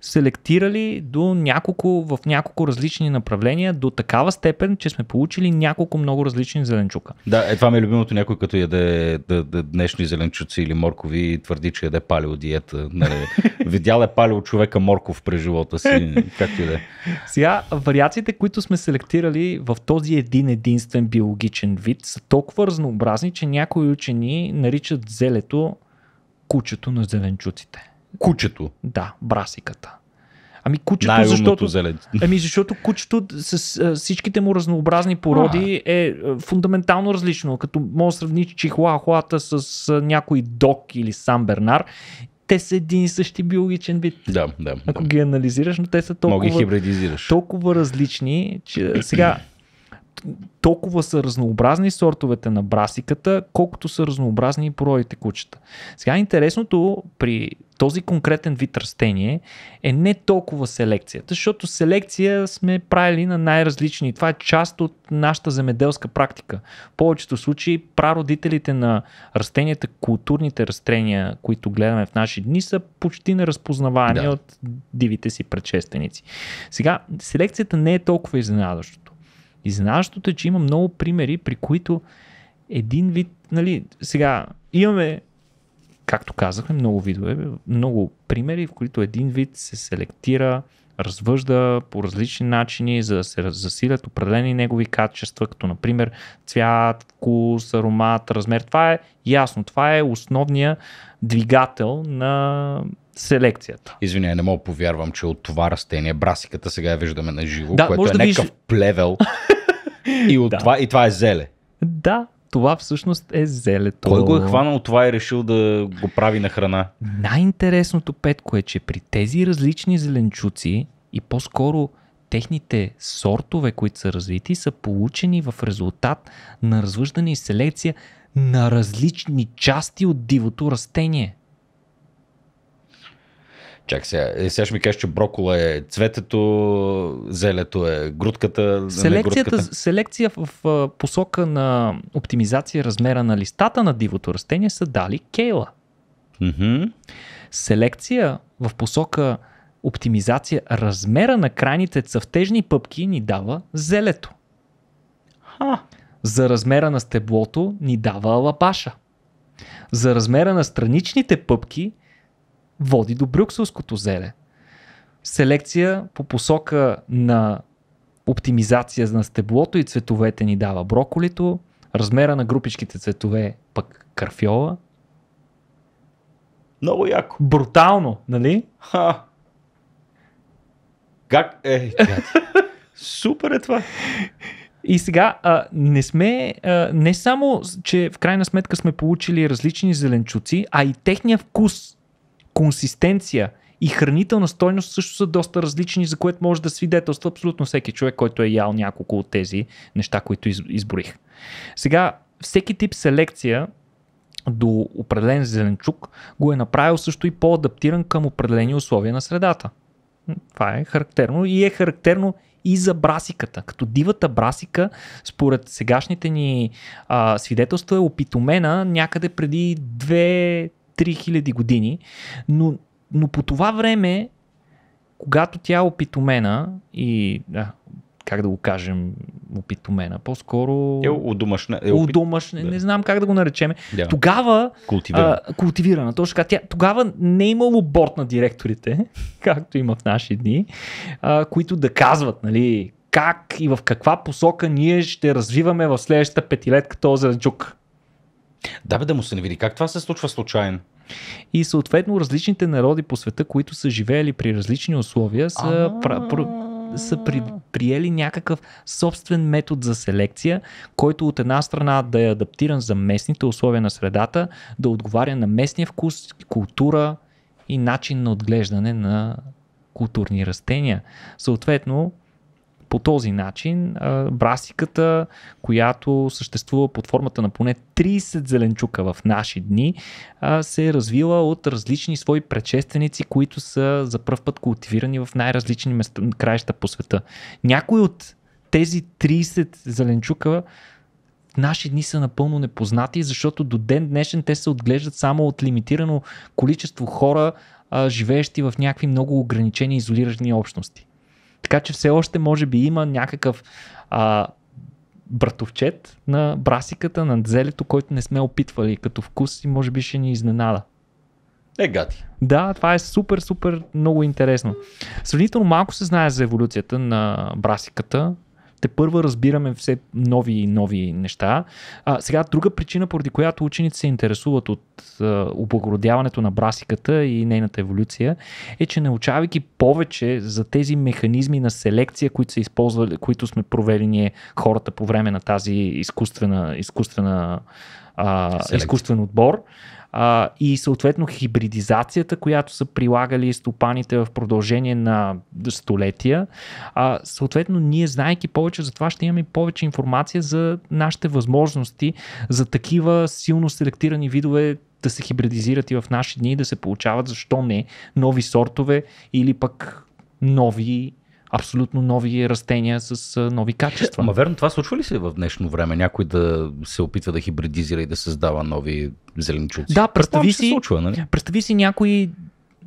селектирали до няколко, в няколко различни направления, до такава степен, че сме получили няколко много различни зеленчука. Да, е това ми е любимото някой, като яде да, да, днешни зеленчуци или моркови и твърди, че яде палео диета. Нали? (laughs) Видял е палео човека морков през живота си, както и да е. Сега, вариациите, които сме селектирали в този един единствен биологичен вид, са толкова разнообразни, че някои учени наричат зелето кучето на зеленчуците. Кучето. Да, брасиката. Ами кучето, Най-умното защото, зелен. (laughs) Ами защото кучето с а, всичките му разнообразни породи а. е а, е, фундаментално различно. Като може да сравниш чихуахуата с а, някой док или сам Бернар, те са един и същи биологичен вид. Да, да. Ако да. ги анализираш, но те са толкова, ги хибридизираш. толкова различни, че сега толкова са разнообразни сортовете на брасиката, колкото са разнообразни и пороите кучета. Сега интересното при този конкретен вид растение е не толкова селекцията, защото селекция сме правили на най-различни. Това е част от нашата земеделска практика. В повечето случаи прародителите на растенията, културните растения, които гледаме в наши дни, са почти неразпознавани да. от дивите си предшественици. Сега, селекцията не е толкова изненадващото. Изненадащото е, че има много примери, при които един вид, нали, сега имаме, както казахме, много видове, много примери, в които един вид се селектира, развъжда по различни начини, за да се засилят определени негови качества, като например цвят, вкус, аромат, размер. Това е ясно, това е основният двигател на селекцията. Извиня, не мога повярвам, че от това растение брасиката сега я виждаме на живо, да, което е да някакъв виж... плевел. (laughs) и, от да. това, и това е зеле. Да, това всъщност е зелето. Кой го е хванал това и решил да го прави на храна? Най-интересното, Петко, е, че при тези различни зеленчуци и по-скоро техните сортове, които са развити, са получени в резултат на развъждане и селекция на различни части от дивото растение. Чак сега. Е, сега ще ми кажеш, че брокола е цветето, зелето е грудката. Е Селекцията, не грудката. селекция в посока на оптимизация размера на листата на дивото растение са дали кейла. Mm-hmm. Селекция в посока оптимизация размера на крайните цъфтежни пъпки ни дава зелето. Ха. За размера на стеблото ни дава лапаша. За размера на страничните пъпки – води до брюкселското зеле. Селекция по посока на оптимизация на стеблото и цветовете ни дава броколито, размера на групичките цветове е пък карфьола. Много яко. Брутално, нали? Ха. Как? Е, Супер е това. И сега а, не сме, а, не само, че в крайна сметка сме получили различни зеленчуци, а и техния вкус консистенция и хранителна стойност също са доста различни, за което може да свидетелства абсолютно всеки човек, който е ял няколко от тези неща, които изборих. Сега, всеки тип селекция до определен зеленчук го е направил също и по-адаптиран към определени условия на средата. Това е характерно и е характерно и за брасиката. Като дивата брасика, според сегашните ни а, свидетелства, е опитомена някъде преди 3000 години, но, но по това време, когато тя е опитомена и да, как да го кажем, опитомена, по-скоро... Е, удумашна. Е, опит... удумашна да. Не знам как да го наречем. Да. Тогава... Култивирана. А, култивирана, точно така. Тя, тогава не е имало борт на директорите, (laughs) както има в наши дни, а, които да казват, нали, как и в каква посока ние ще развиваме в следващата петилетка този зеленчук. Да, бе, да му се не види. Как това се случва случайно? И съответно различните народи по света, които са живеели при различни условия, са, пра, про, са при, приели някакъв собствен метод за селекция, който от една страна да е адаптиран за местните условия на средата, да отговаря на местния вкус, култура и начин на отглеждане на културни растения. Съответно, по този начин брасиката, която съществува под формата на поне 30 зеленчука в наши дни, се е развила от различни свои предшественици, които са за първ път култивирани в най-различни места, краища по света. Някои от тези 30 зеленчука наши дни са напълно непознати, защото до ден днешен те се отглеждат само от лимитирано количество хора, живеещи в някакви много ограничени изолирани общности. Така че все още може би има някакъв а, братовчет на брасиката, на Зелето, който не сме опитвали като вкус и може би ще ни изненада. Е, гати. Да, това е супер, супер много интересно. Сравнително малко се знае за еволюцията на брасиката те първа разбираме все нови и нови неща. А, сега, друга причина, поради която учените се интересуват от а, облагородяването на брасиката и нейната еволюция, е, че научавайки повече за тези механизми на селекция, които, се използвали, които сме провели ние хората по време на тази изкуствена, изкуствена а, изкуствен отбор, а, и съответно хибридизацията, която са прилагали стопаните в продължение на столетия. А, съответно, ние, знаеки повече за това, ще имаме повече информация за нашите възможности за такива силно селектирани видове да се хибридизират и в наши дни, да се получават, защо не, нови сортове или пък нови абсолютно нови растения с нови качества. Ама, верно, това случва ли се в днешно време? Някой да се опитва да хибридизира и да създава нови зеленчуци? Да, представи си си, случва, нали? представи си някой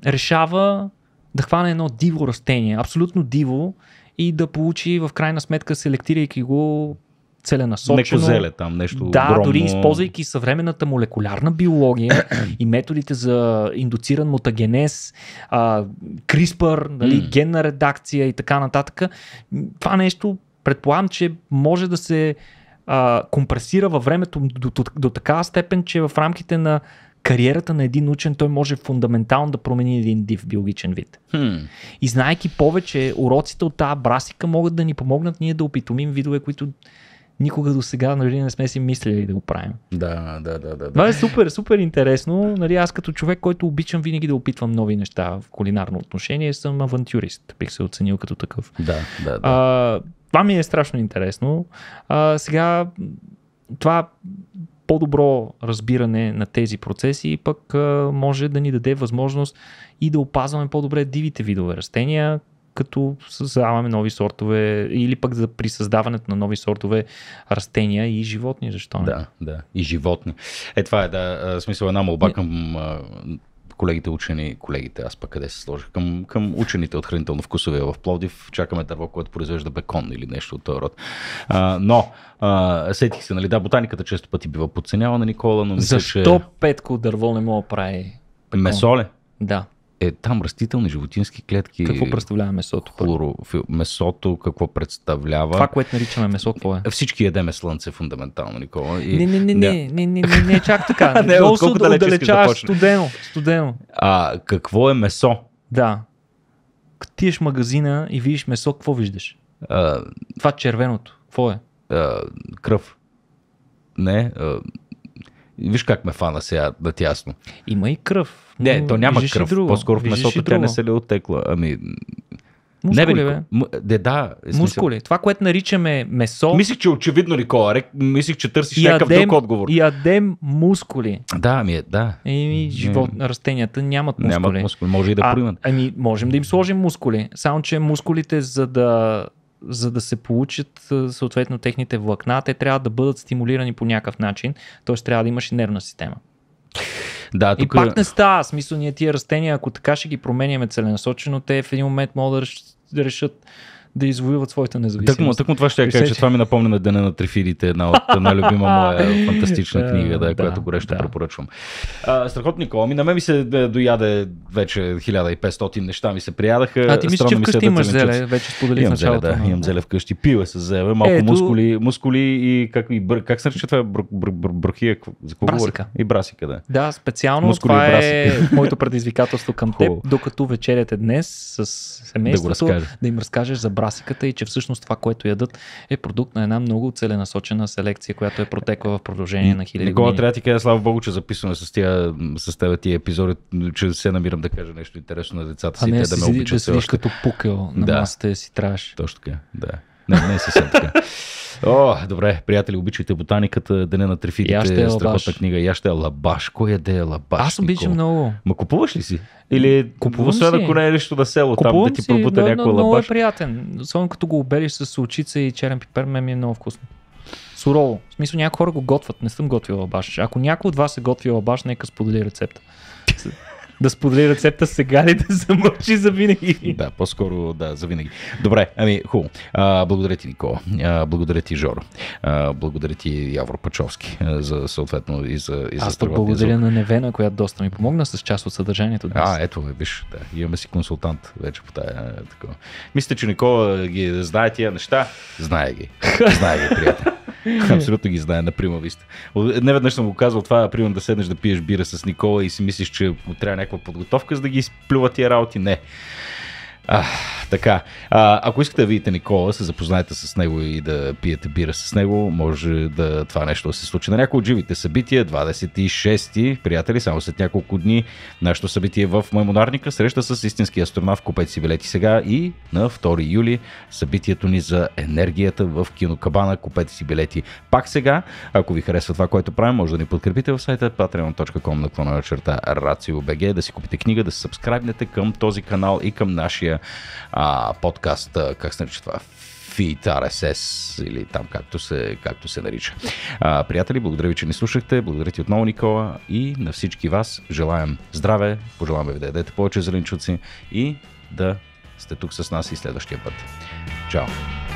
решава да хване едно диво растение, абсолютно диво, и да получи в крайна сметка, селектирайки го, целенасочено. зеле там, нещо Да, огромно... дори използвайки съвременната молекулярна биология и методите за индуциран мутагенез, а, CRISPR, нали, mm. генна редакция и така нататък, това нещо предполагам, че може да се а, компресира във времето до, до, до такава степен, че в рамките на кариерата на един учен той може фундаментално да промени един див биологичен вид. Hmm. И знаеки повече, уроците от тази брасика могат да ни помогнат ние да опитомим видове, които никога до сега нали, не сме си мислили да го правим. Да, да, да, да. Това е супер, супер интересно. Нали, аз като човек, който обичам винаги да опитвам нови неща в кулинарно отношение, съм авантюрист. Бих се оценил като такъв. Да, да, да. А, това ми е страшно интересно. А, сега това по-добро разбиране на тези процеси пък а, може да ни даде възможност и да опазваме по-добре дивите видове растения, като създаваме нови сортове или пък за при създаването на нови сортове растения и животни, защо не? Да, да, и животни. Е, това е, да, смисъл една молба към колегите учени, колегите, аз пък къде се сложих, към, към учените от хранително-вкусовия в Пловдив, чакаме дърво, което произвежда бекон или нещо от този род. А, но, а, сетих се, нали, да, ботаниката често пъти бива подценявана, Никола, но мисля, Защо че... петко дърво не мога прави? Бекон? Месо ли? Да е там растителни, животински клетки. Какво представлява месото? Хлоро, месото какво представлява? Това, което наричаме месо, какво е? Всички ядеме слънце фундаментално, Никола. И... Не, не, не, не, не, не, не, не, е чак така. (laughs) не, Много се отдалечаваш, студено, студено. А, какво е месо? Да. Тиеш магазина и видиш месо, какво виждаш? А... Това червеното, какво е? А, кръв. Не, а, Виж как ме фана сега на тясно. Има и кръв. Не, то няма кръв. Друго. По-скоро в месото тя не се ли е отекла. Ами, Мускули, не, бе, бе. М- де, да, е Мускули. Това, което наричаме месо. Мислих, че очевидно, Никола. Рек, мислих, че търсиш някакъв друг отговор. Ядем мускули. Да, ми е, да. Еми, живот, mm. растенията нямат мускули. Нямат мускули. Може и да поимат. Ами, можем да им сложим мускули. Само, че мускулите, за да за да се получат съответно техните влакна, те трябва да бъдат стимулирани по някакъв начин, т.е. трябва да имаш и нервна система. Да, тук... И пак не става, смисъл ние тия растения, ако така ще ги променяме целенасочено, те в един момент могат да решат да извоюват своята независимост. Тъкмо, тъкмо това ще я кажа, че това ми напомня на Деня на трифидите, една от най любима (laughs) моя фантастична е, книга, да, да която горещо да. препоръчвам. А, страхотно, Никола, ми на мен ми се е, дояде вече 1500 неща ми се приядаха. А ти мислиш, че вкъщи имаш зеле, вече сподели имам зеле, да, имам зеле вкъщи, пива с зеле, малко Ето... мускули, мускули и как, и бър, как се нарича това? Бр, брухия, за кого брасика. И брасика, да. Да, специално мускули това е (laughs) моето предизвикателство към теб, докато вечеряте днес с семейството, да, да им разкажеш за прасиката и че всъщност това, което ядат е продукт на една много целенасочена селекция, която е протекла в продължение на хиляди Никола, години. трябва да ти кажа, слава богу, че записваме с, тия, с тези тия епизоди, че се намирам да кажа нещо интересно на децата си, а ами не, те да, си, да ме обичат. Да си като пукел на да. масата си траш. Точно така, да. Не, не е съвсем така. (laughs) О, добре, приятели, обичайте ботаниката, деня на трифидите, е страхотна книга. Я ще е лабаш. Кой е да е лабаш? Аз обичам много. Ма купуваш ли си? Или купуваш си, ако не е нещо на село, Купувам там да ти пробута някой е лабаш? Много е приятен. Особено като го обелиш с очица и черен пипер, ме ми е много вкусно сурово. В смисъл някои хора го готвят, не съм готвил лабаш. Ако някой от вас е готвил лабаш, нека сподели рецепта да сподели рецепта сега ли да замълчи за винаги. Да, по-скоро да, за винаги. Добре, ами хубаво. Благодаря ти, Никола. А, благодаря ти, Жоро. А, благодаря ти, Явро Пачовски, за, съответно и за, и Аз за благодаря на Невена, която доста ми помогна с част от съдържанието днес. А, ето, виж, да, имаме си консултант вече по тая е, такова. Мисля, че Никола ги знае тия неща. Знае ги. Знае ги, приятел. (laughs) Абсолютно ги знае на прима виста. Не веднъж съм го казвал това, примерно да седнеш да пиеш бира с Никола и си мислиш, че трябва някаква подготовка, за да ги изплюват тия работи. Не. А, така, а, ако искате да видите Никола, се запознаете с него и да пиете бира с него, може да това нещо да се случи на някои от живите събития. 26-ти, приятели, само след няколко дни, нашето събитие в Маймонарника, среща с истински астронавт, купете си билети сега и на 2 юли събитието ни за енергията в Кинокабана, купете си билети пак сега. Ако ви харесва това, което правим, може да ни подкрепите в сайта patreon.com на черта RACIOBG, да си купите книга, да се към този канал и към нашия а, подкаст, а, как се нарича това? Feed RSS или там както се, както се нарича. А, приятели, благодаря ви, че ни слушахте. Благодаря ти отново, Никола. И на всички вас желаем здраве. Пожелаваме ви да ядете повече зеленчуци и да сте тук с нас и следващия път. Чао!